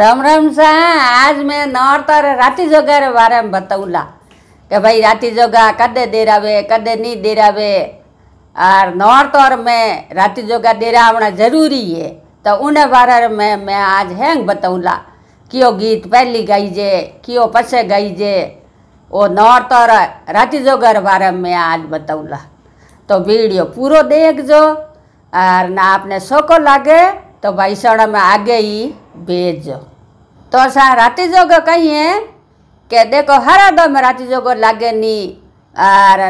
राम राम शाह आज मैं और राती जोगा के बारे में बताऊँगा कि भाई राति जोगा कदे आवे कदे नहीं आवे और और मैं राती जोगा आवना जरूरी है तो उन बारे में मैं आज हैंग बताऊँगा क्यों गीत पहली गाईजे क्यों पछे जे वो और राती जोगा के बारे में आज बताऊँगा तो वीडियो पूरा देख जो और ना आपने शोको लागे तो भाई सड़ में आगे ही बेज तो सा राति जोग कहिए के देखो हर में राति जोग लागे नी आर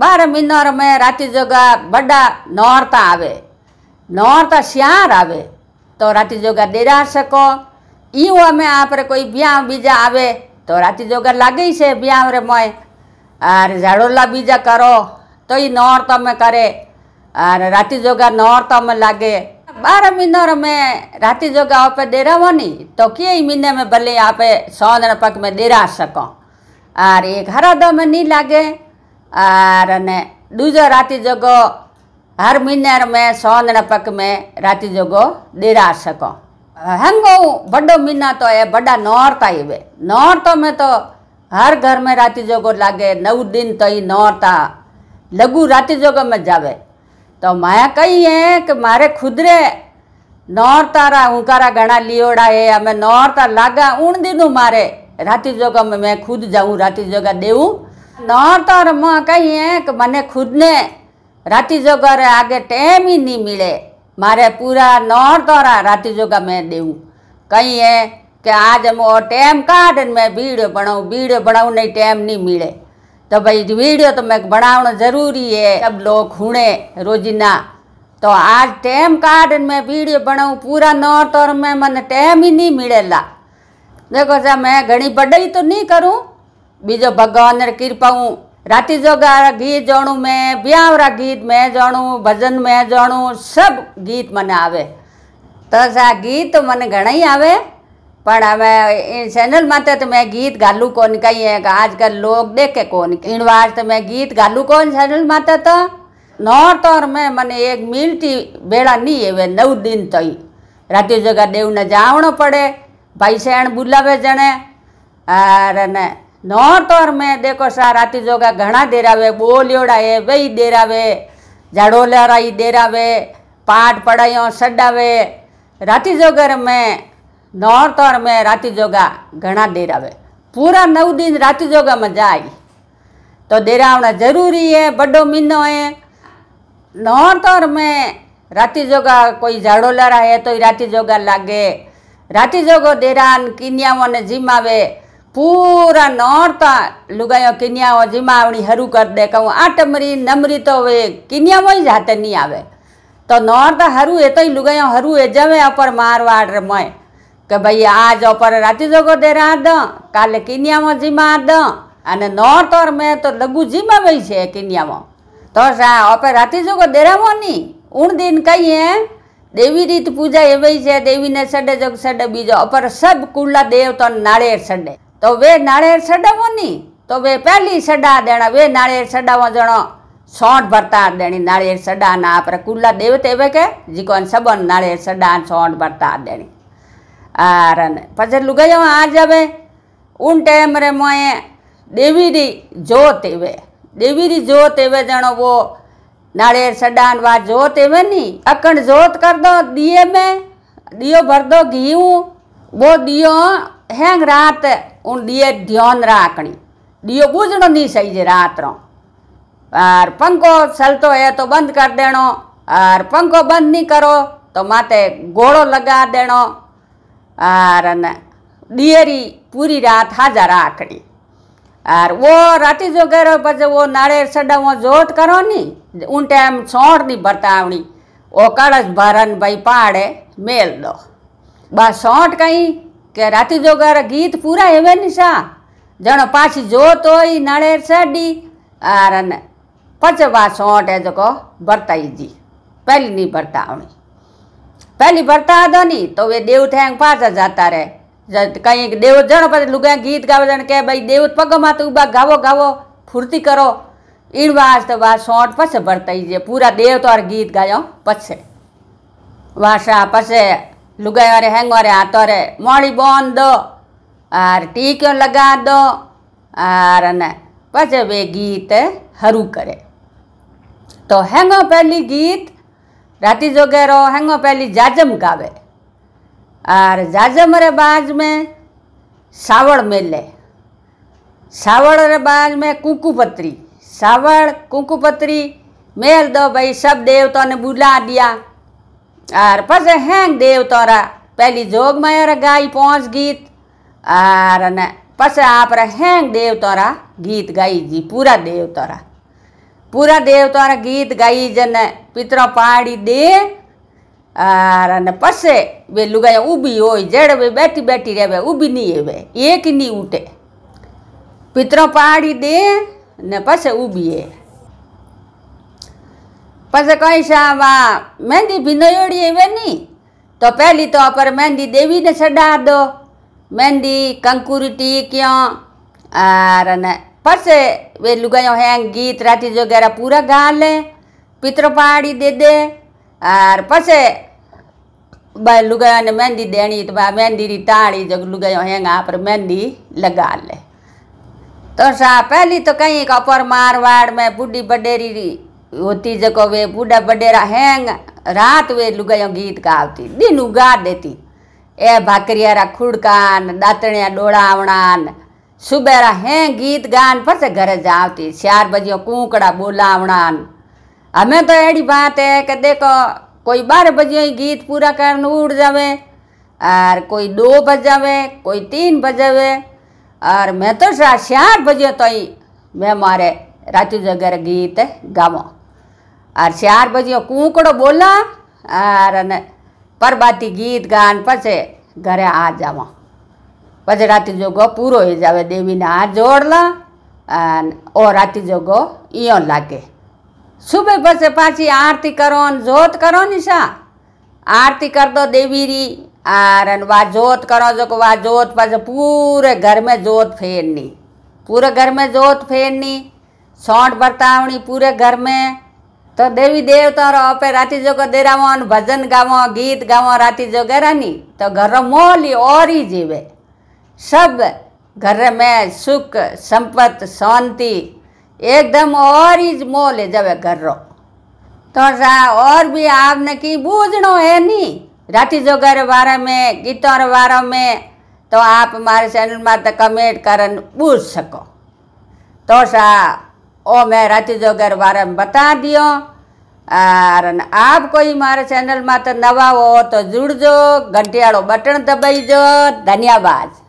बार मिनर में राति जोग बड़ा नॉर्थ आवे नॉर्थ श्यार आवे तो राति जोग डेरा सको यू में आप रे कोई ब्याह बीजा आवे तो राति जोग लागे से ब्याह रे मैं आर झाड़ोला बीजा करो तो ये नॉर्थ में करे आर राति जोग नॉर्थ में लागे બાર મહિના जो आप જોગા આપે દેરાવાની तो किए महीने में भले आप सौ जन पग में देरा सको आर एक हरा दो में नहीं लागे आर ने दूजो राती जोगो हर महीने में सौ जन पग में राति जोगो देरा सको हंगो बड़ो महीना तो है बड़ा ता ही वे तो में तो हर घर में राति जोगो लागे नौ दिन तो ही ता लघु राति जोगो में जावे तो माया कही है कि मारे खुदरे नौर तारा ऊंकारा गणा लियोड़ा है अमे नौर तार लागा उन दिनों मारे राति जोगा में मैं खुद जाऊँ राति जोगा देऊ नौर तार माँ कही है कि मैंने खुद ने राति जोगा रे आगे टेम ही नहीं मिले मारे पूरा नौर तारा राति जोगा मैं देऊ कही है कि आज हम और टाइम कार्ड में भीड़ बनाऊँ भीड़ बनाऊँ नहीं टाइम नहीं मिले तो भाई वीडियो तो मैं बनावना जरूरी है सब लोग हुणे रोजिना तो आज टाइम काट में वीडियो बनाऊँ पूरा नौ तौर में मन टाइम ही नहीं मिलेगा देखो सा मैं घनी बड़ाई तो नहीं करूँ बीजो भगवान रे कृपाऊँ राति जोगा गीत जाणू मैं ब्याह गीत मैं जाणू भजन मैं जाणू सब गीत मन आवे तो सा गीत मन तो मने घना ही आवे पर हमें इन चैनल माते तो मैं गीत गालू कौन कही है आजकल लोग देखे कौन इन बार तो मैं गीत गालू कौन चैनल माते तो नौर तो और मैंने एक मिल्टी बेड़ा नहीं है वे नौ दिन तो ही रात जगह देव ने जावण पड़े भाई सैन बुलावे जने अरे नौर तौर में देखो सा रात जगह घना देरा वे बोलियोड़ा है वही देरा वे झाड़ोलाई देरा वे पाठ पढ़ाई सडावे रात जगह मैं નોરતર મેં રાતી જોગા ઘણા દેરાવે પૂરા નવ દિન રાતી જોગામાં જાય તો દેરાવણા જરૂરી હે બડો મીનો હે નોરતર મેં રાતી જોગા કોઈ ઝાડો લરા હે તો રાતી જોગા લાગે રાતી જોગો દેરાન કિન્યાઓને જીમાવે પૂરા નોરતા લુગાયો કિન્યાઓ જીમાવણી હરું કરી દે કહું આ ટમરી નમરી તો હવે કિન્યાઓ જ હાથે નહીં આવે તો નોરતા હરું એ તો લુગાયો હરું એ જમે અપર મારવાડ રમય કબઈ આજો પર રાતી જોકો દેરા દ કાલે કિન્યા મો જી માર દ અને નો તોર મે તો લગુ જીમા વે છે કિન્યા મો તો સા ઓ પર રાતી જોકો દેરામો ની ઉણ દિન કઈ હે દેવી રીત પૂજા એ ભઈ છે દેવી ને સડે જોક સડે બીજો ઓ પર સબ કુલ્લા દેવ તો નાળે સડે તો વે નાળે સડમો ની તો વે પહેલી સડા દેણા વે નાળે સડાવ જણો સોટ ભરતા દેણી નાળી સડા ના પર કુલ્લા દેવ તે કે જીકો સબન નાળે સડા સોટ ભરતા દેણી आर पे लुगाई जाओ आ जाए उन टाइम रे मैं देवी री जोत इवे देवी री जोत इवे जनो वो नाड़े सडान वा जोत इवे नी अकण जोत कर दो दिए में दियो भर दो घी वो दियो हैंग रात उन दिए ध्यान राखनी दियो बुझनो नी सही जे रात रो और पंखो सलतो है तो बंद कर देनो और पंखो बंद नहीं करो तो माते गोड़ो लगा देना आर डियरी पूरी रात हाजर आकड़ी और वो राति जो गहरो बजे वो नारे सड़ वो जोत करो नी उन टाइम छोड़ नी बरतावनी वो कड़स भरन भाई पहाड़े मेल दो बस सोट कहीं के राति जो गहर गीत पूरा हेवे नी सा जनो पाछी जोत हो नाड़े सड़ी और पच बा सोट है जो बरताई जी पहली नहीं बरतावनी पहली दो नहीं तो वे देव थे पाचा जाता रहे कहीं देव जन पर लुगा गीत गावे जन कह भाई देव पग मत उबा गावो गावो फुर्ती करो इन वास तो वहाँ सौंठ पसे बरताई जे पूरा देव तो और गीत गायो पछे वासा पछे लुगाई वाले हैंग वाले हाथ रे मोड़ी बोन दो और क्यों लगा दो और न पछे वे गीत हरू करे तो हैंगो पहली गीत રાતી જોગેરો हेंग पहली जाजम गावे आर जाजम रे बाज में सावड़ मेले सावड़ रे बाज में कुंकुपत्री सावड़ कुंकुपत्री मेल दो भाई सब देवता ने बुला दिया आर पस हेंग देवता पहली जोग मायर गाई पहुँच गीत और पस आप रे हेंग देवता गीत गाई जी पूरा देवता પૂરા દેવતાના ગીત ગાઈ જને પિતરો પાડી દે આર અને પછી બે લુગાઈ ઊભી હોય જેડે બે બેઠી બેઠી રહે ઊભી નહીં આવે એક નહીં ઉઠે પિતરો પાડી દે ને પછી ઊભી એ પછી કહી શામાં મહેંદી ભીનોયોડી આવે નહીં તો પહેલી તો પર મહેંદી દેવીને ચડા દો મહેંદી કંકુરી ટીક્યો આર અને से वे लुगाइयों हैं गीत जो वगैरह पूरा गा लें पितरो पहाड़ी दे दे और पर्स लुगाइयों ने मेहंदी देनी तो मेहंदी री ताड़ी जो लुगाइयों हैं पर मेहंदी लगा ले तो सा पहली तो कहीं कपर मारवाड़ में बूढ़ी बडेरी होती जको वे बूढ़ा बडेरा हैंग रात वे लुगाइयों गीत गावती दिन उगा देती ए भाकरियारा खुड़कान दातणिया डोड़ावणान सुबेरा હે गीत गान पर से જ આવતી चार बजे कुकड़ा बोलावना हमें तो ऐडी बात है कि देखो कोई बारह बजे गीत पूरा कर उड़ जावे और कोई दो बजावे कोई तीन बजावे और मैं तो चार बजे तो ही मैं मारे रात जगर गीत गावो और चार बजे कूकड़ो बोला और पर गीत गान पर से घरे आ जावा वजरात जोग पूरा हो जाए देवी ने हाथ जोड़ला रात जोग इो लागे सुबह पे पाची आरती करो जोत करो निशा आरती कर दो देवी री आर वाह जोत करो जो वाह जोत पे पूरे घर में जोत फेरनी पूरे घर में जोत फेरनी सौंठ बरतावनी पूरे घर में तो देवी देवता रो पे रात जो देरा भजन गाव गीत गाव रात जो रानी तो घर मोहली और ही जीवे सब घर में सुख संपत्ति शांति एकदम और ही मोल है जब घर रो तो और भी आपने की बूझनो है नहीं जो घर बारे में गीतों बारे में तो आप हमारे चैनल में तो कमेंट कर बूझ सको तो सा ओ मैं जो घर बारे में बता दियो और आप कोई हमारे चैनल में तो नवा हो तो जुड़ जो घंटियाड़ो बटन दबाई जो धन्यवाद